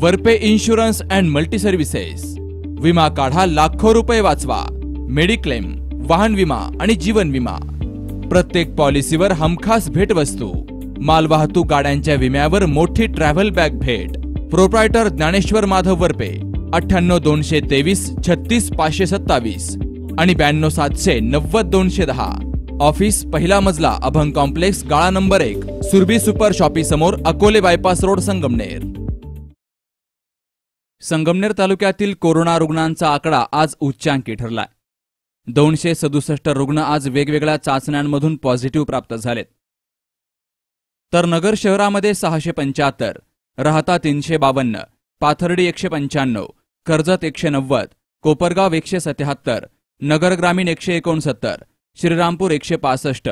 वरपे insurance and multi services विमा काढा लाखो रुपये वाचवा मेडिक्लेम वाहन विमा आणि जीवन विमा प्रत्येक पॉलिसीवर हमखास वस्तू मालवाहतूक गाड्यांच्या विम्यावर मोठी ट्रॅव्हल बॅग भेट प्रोप्रायटर ज्ञानेश्वर माधव वरपे अठ्ठ्याण्णव दोनशे तेवीस छत्तीस पाचशे सत्तावीस आणि ब्याण्णव सातशे नव्वद दोनशे दहा ऑफिस पहिला मजला अभंग कॉम्प्लेक्स गाळा नंबर एक सुरभी सुपर शॉपी समोर अकोले बायपास रोड संगमनेर संगमनेर तालुक्यातील कोरोना रुग्णांचा आकडा आज उच्चांकी ठरलाय दोनशे सदुसष्ट रुग्ण आज वेगवेगळ्या चाचण्यांमधून पॉझिटिव्ह प्राप्त झालेत तर नगर शहरामध्ये सहाशे पंच्याहत्तर राहता तीनशे बावन्न पाथर्डी एकशे पंच्याण्णव कर्जत एकशे नव्वद कोपरगाव एकशे सत्याहत्तर नगर ग्रामीण एकशे एकोणसत्तर श्रीरामपूर एकशे पासष्ट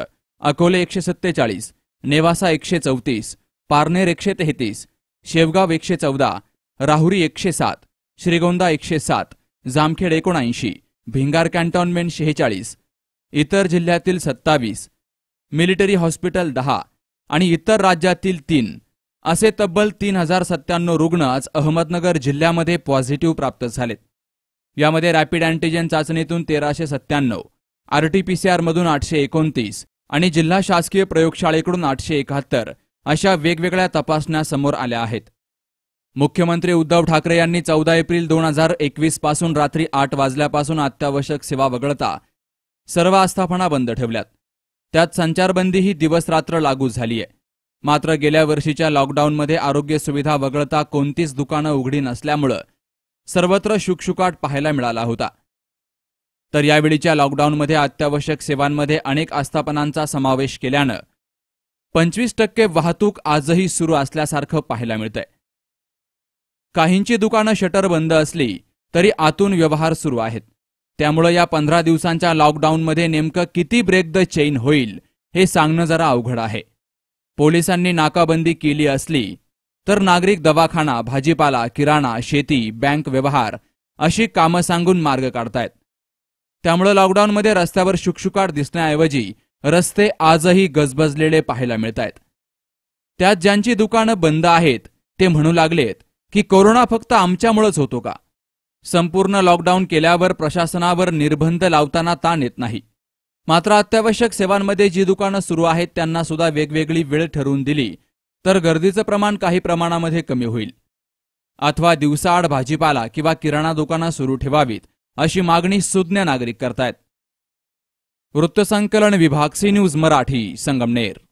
अकोले एकशे सत्तेचाळीस नेवासा एकशे चौतीस पारनेर एकशे तेहतीस शेवगाव एकशे चौदा राहुरी एकशे सात श्रीगोंदा एकशे सात जामखेड एकोणऐंशी भिंगार कॅन्टॉनमेंट शेहेचाळीस इतर जिल्ह्यातील सत्तावीस मिलिटरी हॉस्पिटल दहा आणि इतर राज्यातील तीन असे तब्बल तीन हजार सत्त्याण्णव रुग्ण आज अहमदनगर जिल्ह्यामध्ये पॉझिटिव्ह प्राप्त झालेत यामध्ये रॅपिड अँटीजेन चाचणीतून तेराशे सत्त्याण्णव आर टी पी सी आठशे एकोणतीस आणि जिल्हा शासकीय प्रयोगशाळेकडून आठशे एकाहत्तर अशा वेगवेगळ्या तपासण्या समोर आल्या आहेत मुख्यमंत्री उद्धव ठाकरे यांनी चौदा एप्रिल दोन हजार एकवीस पासून रात्री आठ वाजल्यापासून अत्यावश्यक सेवा वगळता सर्व आस्थापना बंद ठेवल्यात त्यात संचारबंदी ही दिवसरात्र लागू झाली आहे मात्र गेल्या वर्षीच्या लॉकडाऊनमध्ये आरोग्य सुविधा वगळता कोणतीच दुकानं उघडी नसल्यामुळं सर्वत्र शुकशुकाट पाहायला मिळाला होता तर यावेळीच्या लॉकडाऊनमध्ये अत्यावश्यक सेवांमध्ये अनेक आस्थापनांचा समावेश केल्यानं पंचवीस टक्के वाहतूक आजही सुरू असल्यासारखं पाहायला मिळतंय काहींची दुकानं शटर बंद असली तरी आतून व्यवहार सुरू आहेत त्यामुळं या पंधरा दिवसांच्या लॉकडाऊनमध्ये नेमकं किती ब्रेक द चेन होईल हे सांगणं जरा अवघड आहे पोलिसांनी नाकाबंदी केली असली तर नागरिक दवाखाना भाजीपाला किराणा शेती बँक व्यवहार अशी कामं सांगून मार्ग काढतायत त्यामुळं लॉकडाऊनमध्ये रस्त्यावर शुकशुकाट दिसण्याऐवजी रस्ते आजही गजबजलेले पाहायला मिळत आहेत त्यात ज्यांची दुकानं बंद आहेत ते म्हणू लागलेत की कोरोना फक्त आमच्यामुळेच होतो का संपूर्ण लॉकडाऊन केल्यावर प्रशासनावर निर्बंध लावताना ताण येत नाही मात्र अत्यावश्यक सेवांमध्ये जी दुकानं सुरू आहेत त्यांना सुद्धा वेगवेगळी वेळ ठरवून दिली तर गर्दीचं प्रमाण काही प्रमाणामध्ये कमी होईल अथवा दिवसाआड भाजीपाला किंवा किराणा दुकानं सुरू ठेवावीत अशी मागणी सुज्ञ नागरिक करतायत वृत्तसंकलन विभाग सी न्यूज मराठी संगमनेर